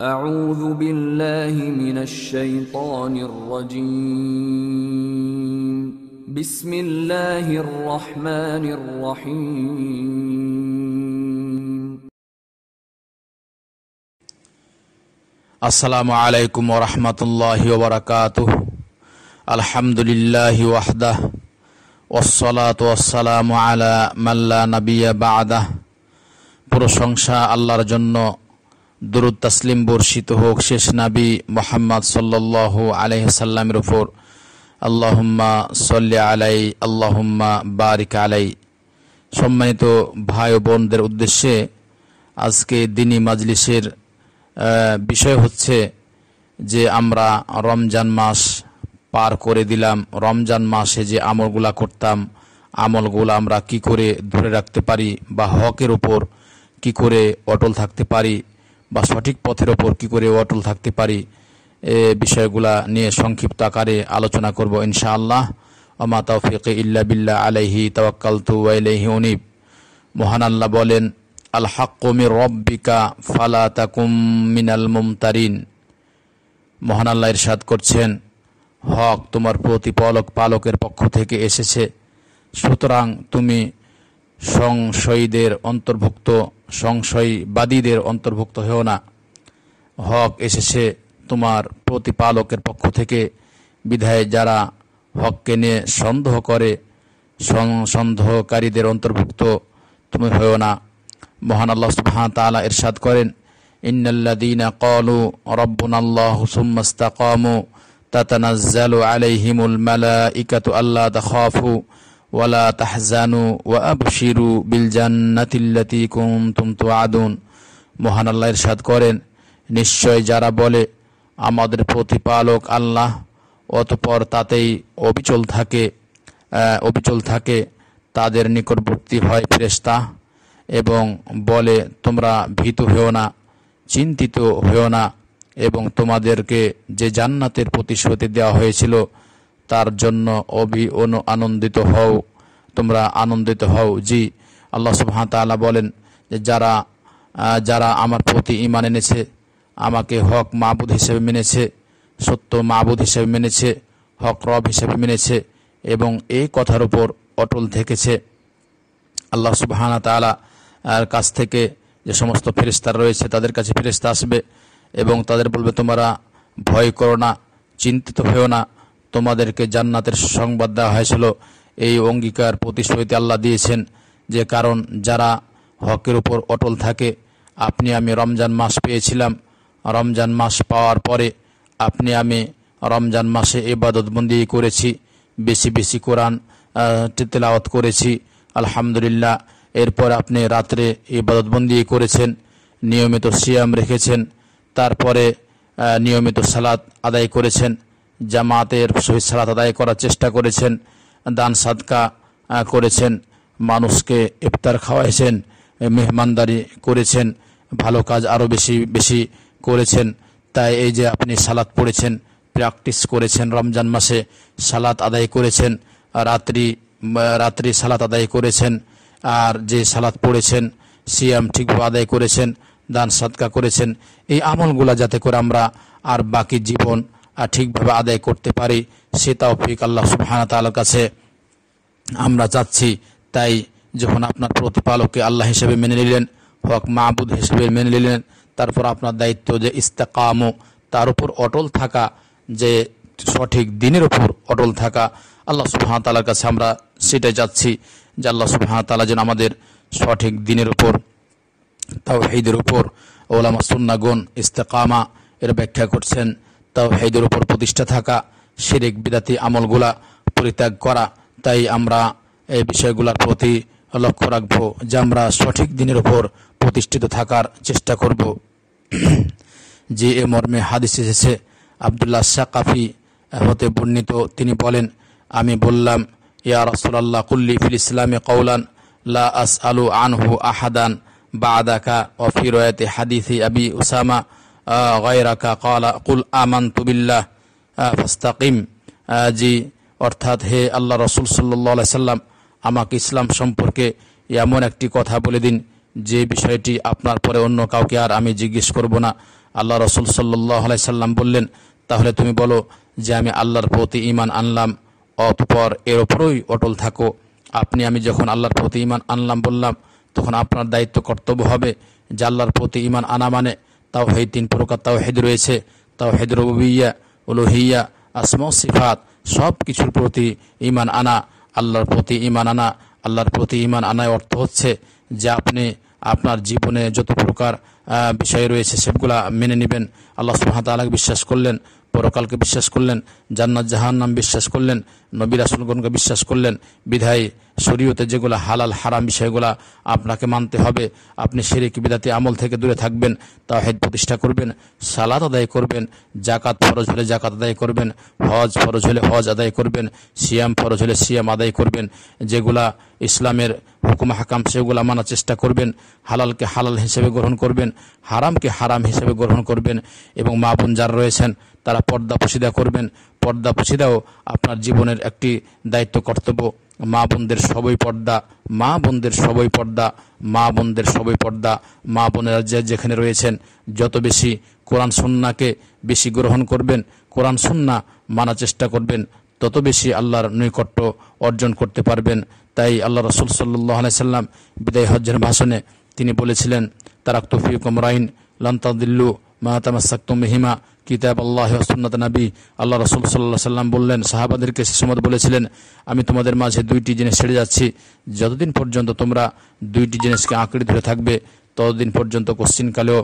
أعوذ بالله من الشيطان الرجيم بسم الله الرحمن الرحيم السلام عليكم ورحمة الله وبركاته الحمد لله وحده والصلاة والسلام على من لا نبي بعده প্রশংসা আল্লাহর জন্য দরুদ তাসলিম বর্ষিত হোক শেষ নাবি মোহাম্মদ সাল্লাহ আলহ্লামের ওপর আল্লাহম্মা সল্লি আলাই আল্লাহম্মা বারিক আলাই সম্মানিত ভাই ও বোনদের উদ্দেশ্যে আজকে দিনী মাজলিসের বিষয় হচ্ছে যে আমরা রমজান মাস পার করে দিলাম রমজান মাসে যে আমলগুলা করতাম আমলগুলো আমরা কি করে ধরে রাখতে পারি বা হকের উপর কি করে অটল থাকতে পারি বা সঠিক পথের ওপর কী করে অটল থাকতে পারি এ বিষয়গুলা নিয়ে সংক্ষিপ্ত আকারে আলোচনা করব ইনশাআল্লাহ অমা তৌফিক ইল্লা বিল্লা আলহি তু আলহি অনিব মহান আল্লাহ বলেন আল হাক্কুমির রব্বিকা ফালা তাকুম মিনাল মুমতারিন মহান আল্লাহ ইরশাদ করছেন হক তোমার প্রতিপালক পালকের পক্ষ থেকে এসেছে সুতরাং তুমি সংশয়ীদের অন্তর্ভুক্ত সংশয়বাদীদের অন্তর্ভুক্ত হও না হক এসেছে তোমার প্রতিপালকের পক্ষ থেকে বিধায় যারা হককে নিয়ে সন্দেহ করে সন্দেহকারীদের অন্তর্ভুক্ত তুমি হও না মহান আল্লাহ সুবহান তালা ইরশাদ করেন ইন্নাল্লাদিনা কলু রব্বুনাল্লাহ সুম্মাস্তাকামু তাতানাজ্জালু আলাইহিমুল মালাইকাতু আল্লাহ তাখাফু ওয়ালা তাহজানু ওয়া আবশিরু বিল জান্নাতিল্লাতি কুনতুম তুআদুন মহান আল্লাহ ইরশাদ করেন নিশ্চয় যারা বলে আমাদের প্রতিপালক আল্লাহ অতপর তাতেই অবিচল থাকে অবিচল থাকে তাদের নিকটবর্তী হয় ফেরেস্তা এবং বলে তোমরা ভীত হও না চিন্তিত হও না এবং তোমাদেরকে যে জান্নাতের প্রতিশ্রুতি দেওয়া হয়েছিল তার জন্য অভি আনন্দিত হও তোমরা আনন্দিত হও জি আল্লাহ সুবহান তালা বলেন যে যারা যারা আমার প্রতি ইমান এনেছে আমাকে হক মাহবুদ হিসেবে মেনেছে সত্য মাহবুদ হিসেবে মেনেছে হক রব হিসেবে মেনেছে এবং এই কথার উপর অটল থেকেছে আল্লাহ সুবাহানা তালা কাছ থেকে যে সমস্ত ফেরিস্তার রয়েছে তাদের কাছে ফেরিস্তা আসবে এবং তাদের বলবে তোমরা ভয় করো না চিন্তিত হয়েও না তোমাদেরকে জান্নাতের সংবাদ দেওয়া হয়েছিল এই অঙ্গীকার প্রতিশ্রুতি আল্লাহ দিয়েছেন যে কারণ যারা হকের উপর অটল থাকে আপনি আমি রমজান মাস পেয়েছিলাম রমজান মাস পাওয়ার পরে আপনি আমি রমজান মাসে এবাদতবন্দি করেছি বেশি বেশি কোরআন তেলাওয়াত করেছি আলহামদুলিল্লাহ এরপর আপনি রাত্রে ইবাদতবন্দি করেছেন নিয়মিত সিয়াম রেখেছেন তারপরে নিয়মিত সালাত আদায় করেছেন জামাতের সহিত সালাত আদায় করার চেষ্টা করেছেন দান সাদকা করেছেন মানুষকে ইফতার খাওয়াইছেন মেহমানদারি করেছেন ভালো কাজ আরও বেশি বেশি করেছেন তাই এই যে আপনি সালাত পড়েছেন প্র্যাকটিস করেছেন রমজান মাসে সালাত আদায় করেছেন রাত্রি রাত্রি সালাত আদায় করেছেন আর যে সালাত পড়েছেন সিয়াম ঠিকভাবে আদায় করেছেন দান সাদকা করেছেন এই আমলগুলা যাতে করে আমরা আর বাকি জীবন ঠিকভাবে আদায় করতে পারি সে তাওফিক আল্লাহ সুবহানা তালার কাছে আমরা যাচ্ছি তাই যখন আপনার প্রতিপালককে আল্লাহ হিসেবে মেনে নিলেন হক মাহবুদ হিসেবে মেনে নিলেন তারপর আপনার দায়িত্ব যে ইস্তাকামো তার উপর অটল থাকা যে সঠিক দিনের উপর অটল থাকা আল্লাহ সুহান তালার কাছে আমরা সেটাই যাচ্ছি যে আল্লাহ সুহান তালা যেন আমাদের সঠিক দিনের উপর তাও হেদের উপর ওলামা সুন্নাগুন ইস্তেকামা এর ব্যাখ্যা করছেন তাও হেদের উপর প্রতিষ্ঠা থাকা শিরিক বিদাতি আমলগুলা পরিত্যাগ করা তাই আমরা এই বিষয়গুলোর প্রতি লক্ষ্য রাখবো যে আমরা সঠিক দিনের ওপর প্রতিষ্ঠিত থাকার চেষ্টা করব যে এ মর্মে হাদিস এসেছে আবদুল্লাহ সাকাফি হতে বর্ণিত তিনি বলেন আমি বললাম ইয়া রসুলাল্লাহ কুল্লি ফিল ইসলামে কৌলান লা আস আলু আনহু আহাদান বা আদাকা অফি রয়াতে হাদিসি আবি উসামা গায়রাকা কলা কুল আমান তুবিল্লাহ ফাস্তাকিম জি অর্থাৎ হে আল্লাহ রসুল সাল্লাই সাল্লাম আমাকে ইসলাম সম্পর্কে এমন একটি কথা বলে দিন যে বিষয়টি আপনার পরে অন্য কাউকে আর আমি জিজ্ঞেস করব না আল্লাহ রসুল সাল্লাই সাল্লাম বললেন তাহলে তুমি বলো যে আমি আল্লাহর প্রতি ইমান আনলাম অতপর এর ওপরই অটল থাকো আপনি আমি যখন আল্লাহর প্রতি ইমান আনলাম বললাম তখন আপনার দায়িত্ব কর্তব্য হবে যে আল্লাহর প্রতি ইমান আনা মানে তাও হেই তিন প্রকার তাও হেদ রয়েছে তাও হেদ উলুহিয়া আসম সিফাত সব কিছুর প্রতি ইমান আনা আল্লাহর প্রতি ইমান আনা আল্লাহর প্রতি ইমান আনায় অর্থ হচ্ছে যে আপনি আপনার জীবনে যত প্রকার বিষয় রয়েছে সেগুলা মেনে নেবেন আল্লাহ আলাক বিশ্বাস করলেন পরকালকে বিশ্বাস করলেন জান্নাত জাহান নাম বিশ্বাস করলেন নবীর আসলগণকে বিশ্বাস করলেন বিধায় শরীয়তে যেগুলো হালাল হারাম বিষয়গুলো আপনাকে মানতে হবে আপনি শেরিক বিদাতি আমল থেকে দূরে থাকবেন তা হেদ প্রতিষ্ঠা করবেন সালাত আদায় করবেন জাকাত ফরজ হলে জাকাত আদায় করবেন হজ ফরজ হলে হজ আদায় করবেন সিয়াম ফরজ হলে সিয়াম আদায় করবেন যেগুলা ইসলামের হুকুম হাকাম সেগুলো মানার চেষ্টা করবেন হালালকে হালাল হিসেবে গ্রহণ করবেন হারামকে হারাম হিসেবে গ্রহণ করবেন এবং মা বোন যারা রয়েছেন তারা পর্দা পুশিদা করবেন পর্দা পুশিদাও আপনার জীবনের একটি দায়িত্ব কর্তব্য মা বোনদের সবই পর্দা মা বোনদের সবই পর্দা মা বোনদের সবই পর্দা মা বোনেরা যে যেখানে রয়েছেন যত বেশি কোরআন সুন্নাকে বেশি গ্রহণ করবেন কোরআন সুন্না মানার চেষ্টা করবেন তত বেশি আল্লাহর নৈকট্য অর্জন করতে পারবেন তাই আল্লাহ রসুল সাল্লাহ সাল্লাম বিদায় হজ্জের ভাষণে তিনি বলেছিলেন তারাক তফিকুম রাইন লন্তাদিল্লু মাহতামাসাক্তুম মেহিমা কিতাব আল্লাহ সুন্নাত নাবি আল্লাহ রসুল সাল্লাহ সাল্লাম বললেন সাহাবাদেরকে শিশুমত বলেছিলেন আমি তোমাদের মাঝে দুইটি জিনিস ছেড়ে যাচ্ছি যতদিন পর্যন্ত তোমরা দুইটি জিনিসকে আঁকড়ে ধরে থাকবে ততদিন পর্যন্ত কোশ্চিনকালেও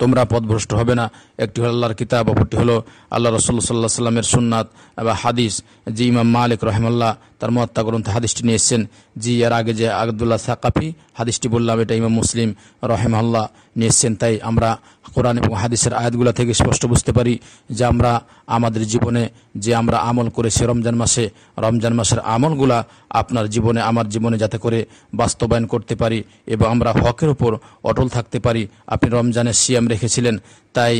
তোমরা পথভ্রষ্ট হবে না একটি হলো আল্লাহর কিতাব অপরটি হলো আল্লাহ রসুল্লা সাল্লাহ সাল্লামের সুন্নাত বা হাদিস জি ইমাম মালিক রহমাল্লাহ তার মহাত্মা গ্রন্থ হাদিসটি নিয়ে এসছেন জি এর আগে যে আগদুল্লাহ সাকাফি হাদিসটি বললাম এটা ইমাম মুসলিম রহেমাল্লাহ নিয়ে এসছেন তাই আমরা কোরআন এবং হাদিসের আয়াতগুলো থেকে স্পষ্ট বুঝতে পারি যে আমরা আমাদের জীবনে যে আমরা আমল করেছি রমজান মাসে রমজান মাসের আমলগুলা আপনার জীবনে আমার জীবনে যাতে করে বাস্তবায়ন করতে পারি এবং আমরা হকের উপর অটল থাকতে পারি আপনি রমজানের সিএম রেখেছিলেন তাই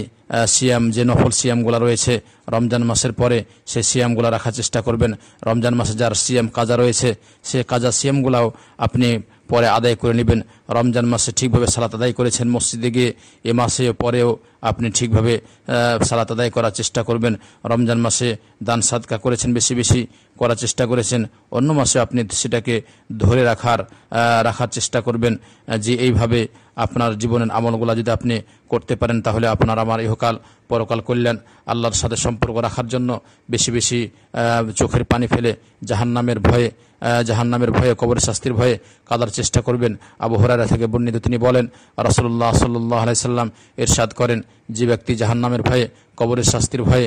সিয়াম যে নফল সিয়ামগুলো রয়েছে রমজান মাসের পরে সেই সিয়ামগুলো রাখার চেষ্টা করবেন রমজান মাসে যার সিয়াম কাজা রয়েছে সে কাজা সিয়ামগুলাও আপনি পরে আদায় করে নেবেন রমজান মাসে ঠিকভাবে সালাত আদায় করেছেন মসজিদে গিয়ে এ মাসে পরেও আপনি ঠিকভাবে সালাত আদায় করার চেষ্টা করবেন রমজান মাসে দান সাদকা করেছেন বেশি বেশি করার চেষ্টা করেছেন অন্য মাসে আপনি সেটাকে ধরে রাখার রাখার চেষ্টা করবেন যে এইভাবে আপনার জীবনের আমলগুলো যদি আপনি করতে পারেন তাহলে আপনার আমার ইহকাল পরকাল কল্যাণ আল্লাহর সাথে সম্পর্ক রাখার জন্য বেশি বেশি চোখের পানি ফেলে জাহান্নামের ভয়ে জাহান্নামের ভয়ে কবর শাস্তির ভয়ে কাদার চেষ্টা করবেন আবু হরারা থেকে বর্ণিত তিনি বলেন রাসুল্লাহ সাল্লাহ আলাইসাল্লাম এরশাদ করেন যে ব্যক্তি জাহান্নামের ভয়ে কবরের শাস্তির ভয়ে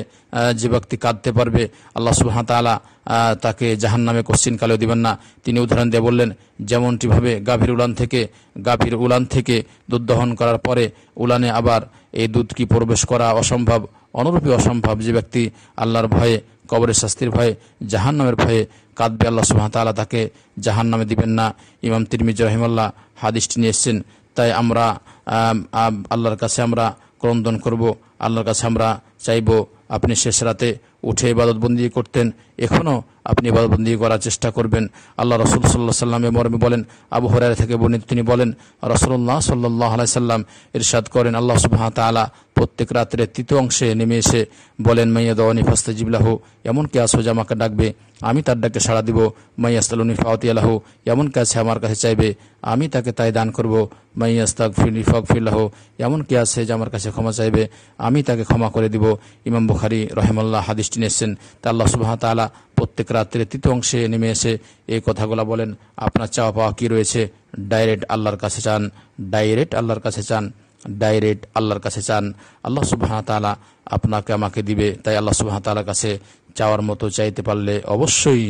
যে ব্যক্তি কাঁদতে পারবে আল্লাহ সুবাহা তালা তাকে জাহান্নামে কশ্চিন কালেও দিবেন না তিনি উদাহরণ দিয়ে বললেন যেমনটিভাবে গাভীর উলান থেকে গাভীর উলান থেকে দুধ দহন করার পরে উলানে আবার এই দুধ কি প্রবেশ করা অসম্ভব অনুরূপী অসম্ভব যে ব্যক্তি আল্লাহর ভয়ে কবরের শাস্তির ভয়ে জাহান্নামের ভয়ে কাঁদবে আল্লাহ সুহামতাল্লাহ তাকে জাহান্নামে দিবেন না ইমাম তিরমিজ রহিমাল্লাহ হাদিসটি নিয়ে এসছেন তাই আমরা আল্লাহর কাছে আমরা ক্রন্দন করব আল্লাহর কাছে আমরা চাইব আপনি শেষ রাতে উঠে ইবাদতবন্দি করতেন এখনও আপনি ইবাদতবন্দি করার চেষ্টা করবেন আল্লাহ রসুল সাল্লাহ সাল্লামে মর্মে বলেন আবু হরাই থেকে বর্ণিত তিনি বলেন রসুল্লাহ সাল্লাহ আলাই সাল্লাম ইরশাদ করেন আল্লাহ সুবাহ তালা প্রত্যেক রাত্রে তৃতীয় অংশে নেমে এসে বলেন মাইয়া দওয়ানি ফাস্তা জিবলাহু এমন কে আসো আমাকে ডাকবে আমি তার ডাকে সাড়া দিব সালুনি ফাওয়াতি আলাহু এমন কে আছে আমার কাছে চাইবে আমি তাকে তাই দান করব মাইয়াস্তাক ফিলি ফক ফিল্লাহ এমন কে আছে যে আমার কাছে ক্ষমা চাইবে আমি তাকে ক্ষমা করে দিব ইমাম বুখারি রহেমাল্লাহ হাদিসটি নিয়েছেন তা আল্লাহ সুবাহ তালা প্রত্যেক রাত্রে তৃতীয় অংশে নেমে এসে এই কথাগুলো বলেন আপনার চাওয়া পাওয়া কী রয়েছে ডাইরেক্ট আল্লাহর কাছে চান ডাইরেক্ট আল্লাহর কাছে চান ডাইরেক্ট আল্লাহর কাছে চান আল্লাহ সুবাহ তালা আপনাকে আমাকে দিবে তাই আল্লাহ সুবাহ তালার কাছে চাওয়ার মতো চাইতে পারলে অবশ্যই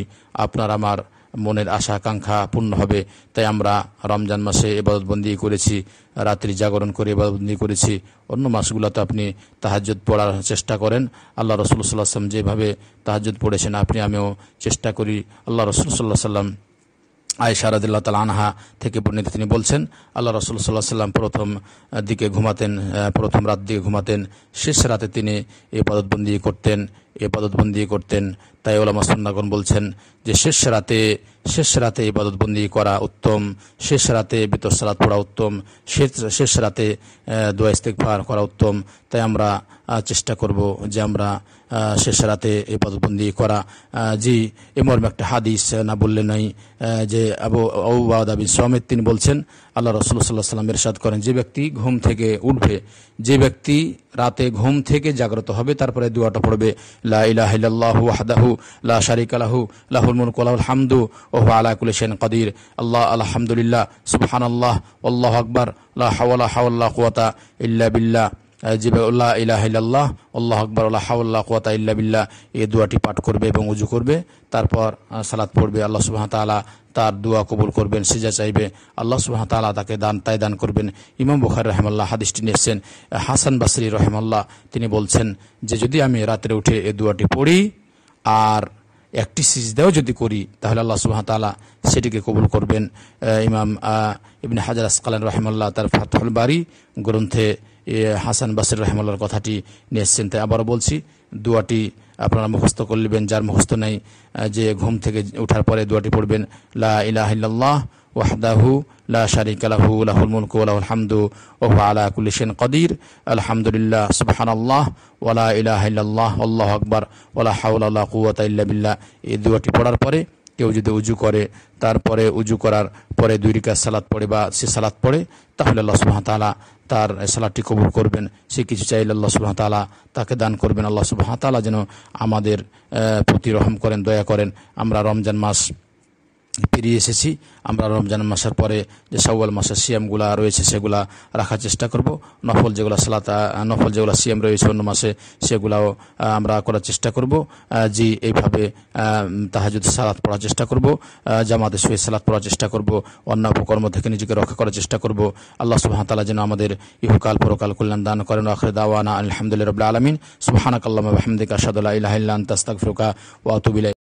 আপনার আমার মনের আশা আকাঙ্ক্ষা পূর্ণ হবে তাই আমরা রমজান মাসে এবাদতবন্দি করেছি রাত্রি জাগরণ করে এবাদতবন্দি করেছি অন্য মাসগুলোতে আপনি তাহাজুদ পড়ার চেষ্টা করেন আল্লাহ রসুল্লাহ সাল্লাম যেভাবে তাহাজুদ পড়েছেন আপনি আমিও চেষ্টা করি আল্লাহ রসুল সাল্লাহ সাল্লাম আয়সা রাদিল্লা তাল আনহা থেকে বর্ণিত তিনি বলছেন আল্লাহ রসুল সাল্লাহ সাল্লাম প্রথম দিকে ঘুমাতেন প্রথম রাত দিকে ঘুমাতেন শেষ রাতে তিনি এ পদতবন্দি করতেন এ পদতবন্দি করতেন তাই ওলা সন্নাগণ বলছেন যে শেষ রাতে শেষ রাতে পদতবন্দি করা উত্তম শেষ রাতে বিতসরাত পড়া উত্তম শেষ শেষ রাতে দোয়া ইস্তেক করা উত্তম তাই আমরা চেষ্টা করব যে আমরা শেষ রাতে পদবন্দি করা জি এ একটা হাদিস না বললে নাই যে আবু আবুবাদাবি সমেদ তিনি বলছেন আল্লাহ রসুল্লাহ সাল্লাম এরশাদ করেন যে ব্যক্তি ঘুম থেকে উঠবে যে ব্যক্তি রাতে ঘুম থেকে জাগ্রত হবে তারপরে দুয়াটা পড়বে লা ইলাহিল্লাহু হাদাহু লা শারিক আলাহু লাহুল মুলক লাহুল হামদু আলাহ আলা কুলেশেন কদির আল্লাহ আলহামদুলিল্লাহ সুফহান আল্লাহ আল্লাহ আকবর লা হাওয়ালা হাওয়াল্লা কুয়াতা ইল্লা বিল্লাহ জিবাউল্লাহ ইলাহ ইল্লাহ আল্লাহ আকবর আল্লাহ হাউল্লাহ কোয়াতা ইল্লা বিল্লাহ এই দোয়াটি পাঠ করবে এবং উজু করবে তারপর সালাত পড়বে আল্লাহ সুবাহ তালা তার দোয়া কবুল করবেন সিজা চাইবে আল্লাহ সুবাহ তালা তাকে দান তাই দান করবেন ইমাম বুখার রহমাল্লাহ হাদিসটি নিয়েছেন হাসান বাসরি রহমাল্লাহ তিনি বলছেন যে যদি আমি রাত্রে উঠে এ দোয়াটি পড়ি আর একটি সিজদাও যদি করি তাহলে আল্লাহ সুবাহ তালা সেটিকে কবুল করবেন ইমাম ইবিন হাজার আসকালান রহমাল্লাহ তার ফাতহুল বাড়ি গ্রন্থে হাসান বাসির রহমাল্লার কথাটি নিয়ে চিন্তায় আবারও বলছি দুয়াটি আপনারা মুখস্থ করে নেবেন যার মুখস্থ নেই যে ঘুম থেকে ওঠার পরে দুয়াটি পড়বেন লা ইলাহিল্লাহ ওয়াহদাহু লা শারিক লাহু লাহুল মুলকু লাহুল হামদু ওহু আলা কুলিশেন কদির আলহামদুলিল্লাহ সুবাহানাল্লাহ ওয়ালা ইলাহিল্লাহ আল্লাহ আকবর ওলা হাউল আল্লাহ কুয়াত ইল্লা বিল্লাহ এই দুয়াটি পড়ার পরে কেউ যদি উজু করে তারপরে উজু করার পরে দুই রিকা সালাত পড়ে বা সে সালাত পড়ে তাহলে আল্লাহ তালা তার সালাদটি কবুল করবেন সে কিছু চাইলে আল্লাহ তালা তাকে দান করবেন আল্লাহ তালা যেন আমাদের প্রতি রহম করেন দয়া করেন আমরা রমজান মাস পেরিয়ে এসেছি আমরা রমজান মাসের পরে যে সওয়াল মাসের সিএমগুলা রয়েছে সেগুলা রাখার চেষ্টা করব নফল যেগুলো সালাতা নফল যেগুলো সিএম রয়েছে অন্য মাসে সেগুলাও আমরা করার চেষ্টা করব জি এইভাবে তাহাজুদ সালাত পড়ার চেষ্টা করব জামাতে শুয়ে সালাত পড়ার চেষ্টা করব অন্য উপকর্ম থেকে নিজেকে রক্ষা করার চেষ্টা করব আল্লাহ তালা যেন আমাদের ইহুকাল পরকাল কল্যাণ দান করেন আখরে দাওয়ানা আলহামদুলিল্লাহ রবিল আলমিন সুবাহানাকাল্লাহ আহমদিক আসাদুল্লাহ ইহিল্লা তাস্তাক ফুকা ওয়াতুবিল